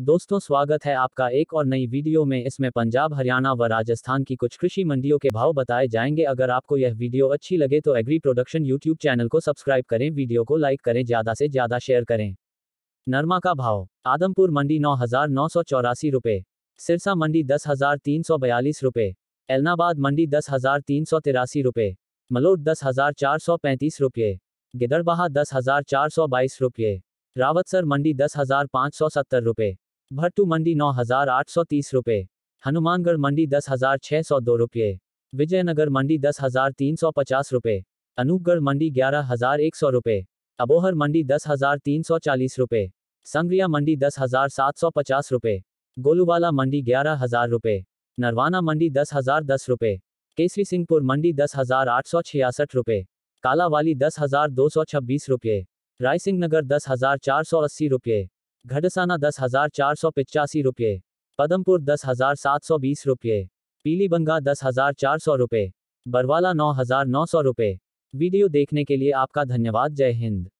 दोस्तों स्वागत है आपका एक और नई वीडियो में इसमें पंजाब हरियाणा व राजस्थान की कुछ कृषि मंडियों के भाव बताए जाएंगे अगर आपको यह वीडियो अच्छी लगे तो एग्री प्रोडक्शन यूट्यूब चैनल को सब्सक्राइब करें वीडियो को लाइक करें ज्यादा से ज्यादा शेयर करें नरमा का भाव आदमपुर मंडी नौ हजार नौ सौ चौरासी रुपये सिरसा मंडी दस हजार तीन सौ बयालीस रुपये एलनाबाद मंडी दस हजार तीन सौ तिरासी रुपये मलोट दस हजार चार सौ पैंतीस रुपये गिदड़बाहा दस हजार चार सौ बाईस रुपये रावतसर मंडी दस हजार पाँच सौ सत्तर रुपये भट्टू मंडी नौ हजार आठ सौ तीस रुपये हनुमानगढ़ मंडी दस हजार छः सौ दो रुपये विजयनगर मंडी दस हजार तीन सौ पचास रुपये अनूपगढ़ मंडी ग्यारह हजार एक सौ रुपये अबोहर मंडी दस हजार तीन सौ चालीस रुपये संग्रिया मंडी दस हजार सात सौ पचास रुपये गोलूवाला मंडी ग्यारह हजार रुपये नरवाना मंडी दस हजार दस रुपये केसरी सिंहपुर मंडी दस हजार आठ सौ छियासठ रुपये कालावाली दस हजार दो सौ छब्बीस रुपये रायसिंह नगर दस हजार चार सौ अस्सी रुपये घडसाना दस हजार चार सौ पिचासी रुपये पदमपुर दस हजार सात सौ बीस रुपये पीलीबंगा दस हजार चार सौ रुपये बरवाला नौ हजार नौ सौ रुपये वीडियो देखने के लिए आपका धन्यवाद जय हिंद